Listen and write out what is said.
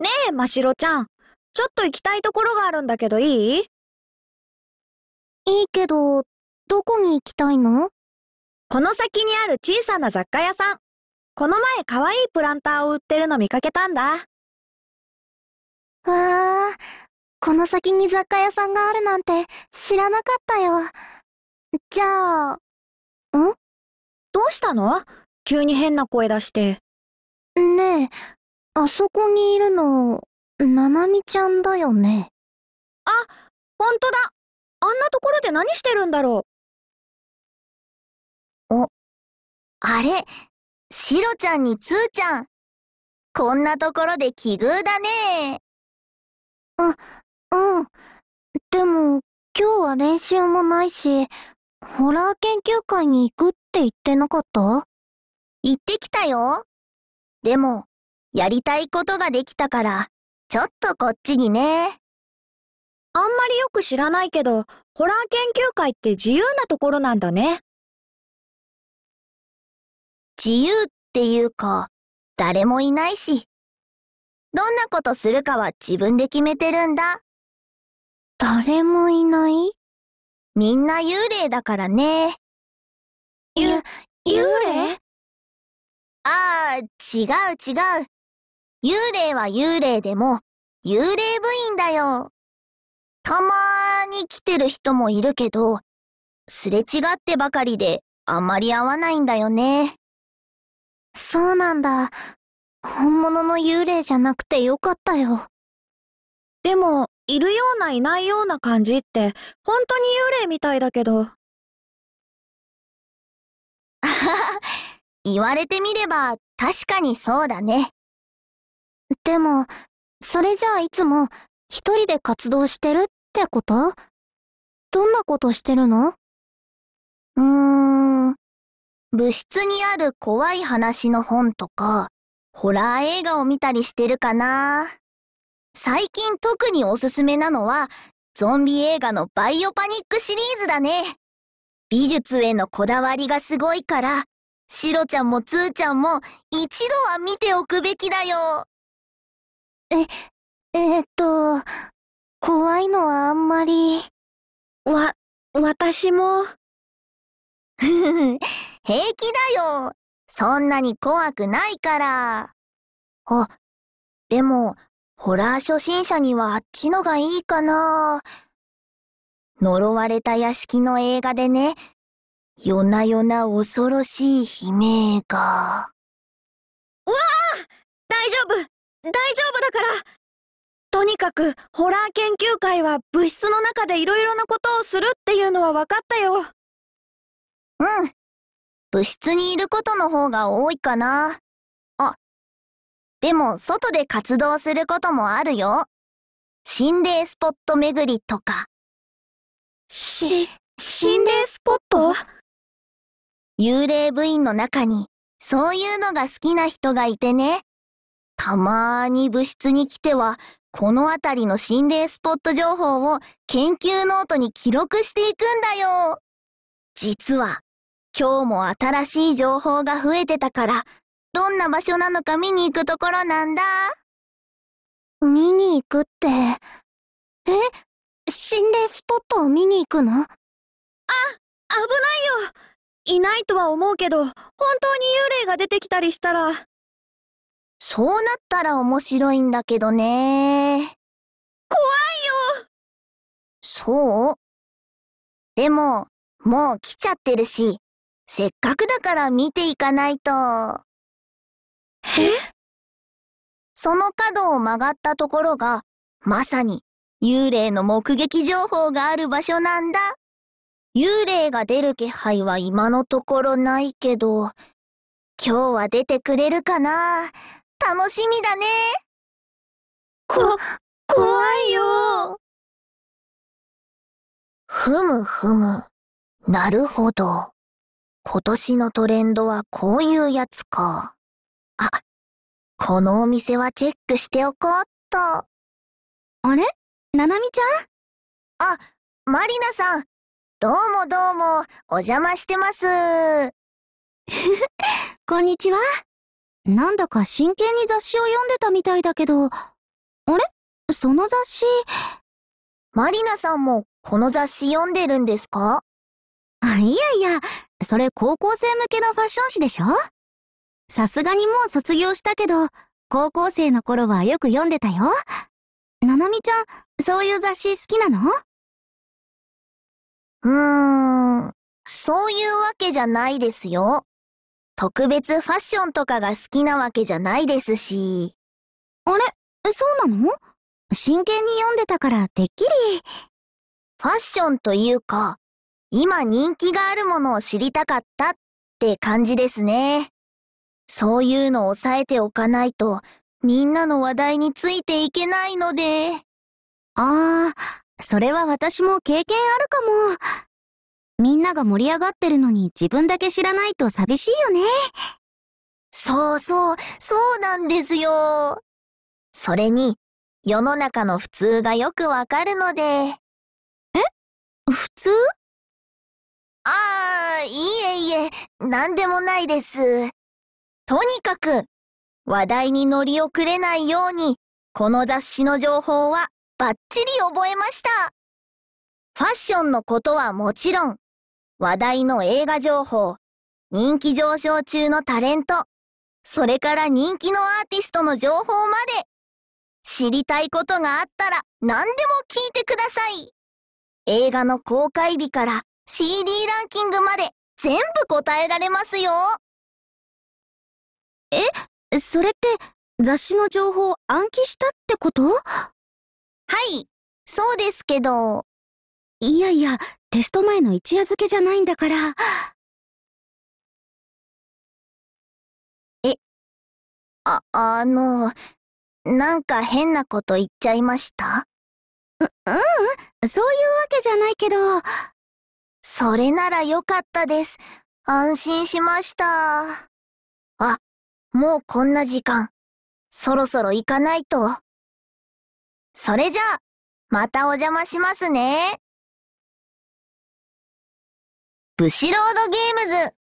ねえ、ましろちゃん。ちょっと行きたいところがあるんだけどいいいいけど、どこに行きたいのこの先にある小さな雑貨屋さん。この前かわいいプランターを売ってるの見かけたんだ。わあ、この先に雑貨屋さんがあるなんて知らなかったよ。じゃあ、んどうしたの急に変な声出して。ねえ、あそこにいるの、ななみちゃんだよね。あ、ほんとだ。あんなところで何してるんだろう。お、あれ、しろちゃんにつーちゃん。こんなところで奇遇だねあ、うん。でも、今日は練習もないし、ホラー研究会に行くって言ってなかった行ってきたよ。でも、やりたいことができたから、ちょっとこっちにね。あんまりよく知らないけど、ホラー研究会って自由なところなんだね。自由っていうか、誰もいないし。どんなことするかは自分で決めてるんだ。誰もいないみんな幽霊だからね。ゆ、幽霊ああ、違う違う。幽霊は幽霊でも、幽霊部員だよ。たまーに来てる人もいるけど、すれ違ってばかりであんまり合わないんだよね。そうなんだ。本物の幽霊じゃなくてよかったよ。でも、いるようないないような感じって、本当に幽霊みたいだけど。言われてみれば確かにそうだね。でも、それじゃあいつも一人で活動してるってことどんなことしてるのうーん、部室にある怖い話の本とか、ホラー映画を見たりしてるかな。最近特におすすめなのは、ゾンビ映画のバイオパニックシリーズだね。美術へのこだわりがすごいから、シロちゃんもツーちゃんも一度は見ておくべきだよ。え、えっと、怖いのはあんまり。わ、私も。ふふ、平気だよ。そんなに怖くないから。あ、でも、ホラー初心者にはあっちのがいいかな。呪われた屋敷の映画でね、夜な夜な恐ろしい悲鳴が。うわあ大丈夫大丈夫だからとにかくホラー研究会は物質の中でいろいろなことをするっていうのは分かったようん部室にいることの方が多いかなあでも外で活動することもあるよ心霊スポット巡りとかし心霊スポット幽霊部員の中にそういうのが好きな人がいてねたまーに部室に来ては、この辺りの心霊スポット情報を研究ノートに記録していくんだよ。実は、今日も新しい情報が増えてたから、どんな場所なのか見に行くところなんだ。見に行くって、え心霊スポットを見に行くのあ、危ないよ。いないとは思うけど、本当に幽霊が出てきたりしたら、そうなったら面白いんだけどね。怖いよそうでも、もう来ちゃってるし、せっかくだから見ていかないと。えその角を曲がったところが、まさに幽霊の目撃情報がある場所なんだ。幽霊が出る気配は今のところないけど、今日は出てくれるかな楽しみだね。こ、怖いよ。ふむふむ。なるほど。今年のトレンドはこういうやつか。あ、このお店はチェックしておこうっと。あれななみちゃんあ、まりなさん。どうもどうも、お邪魔してます。こんにちは。なんだか真剣に雑誌を読んでたみたいだけど、あれその雑誌。マリナさんもこの雑誌読んでるんですかあいやいや、それ高校生向けのファッション誌でしょさすがにもう卒業したけど、高校生の頃はよく読んでたよ。ななみちゃん、そういう雑誌好きなのうーん、そういうわけじゃないですよ。特別ファッションとかが好きなわけじゃないですし。あれそうなの真剣に読んでたからてっきり。ファッションというか、今人気があるものを知りたかったって感じですね。そういうのを抑えておかないと、みんなの話題についていけないので。ああ、それは私も経験あるかも。みんなが盛り上がってるのに自分だけ知らないと寂しいよね。そうそう、そうなんですよ。それに、世の中の普通がよくわかるので。え普通ああ、いえいえ、なんでもないです。とにかく、話題に乗り遅れないように、この雑誌の情報はバッチリ覚えました。ファッションのことはもちろん、話題の映画情報、人気上昇中のタレント、それから人気のアーティストの情報まで、知りたいことがあったら何でも聞いてください。映画の公開日から CD ランキングまで全部答えられますよ。え、それって雑誌の情報暗記したってことはい、そうですけど。いやいや、テスト前の一夜漬けじゃないんだから。え、あ、あの、なんか変なこと言っちゃいましたう、うん、そういうわけじゃないけど。それならよかったです。安心しました。あ、もうこんな時間。そろそろ行かないと。それじゃあ、またお邪魔しますね。ブシロードゲームズ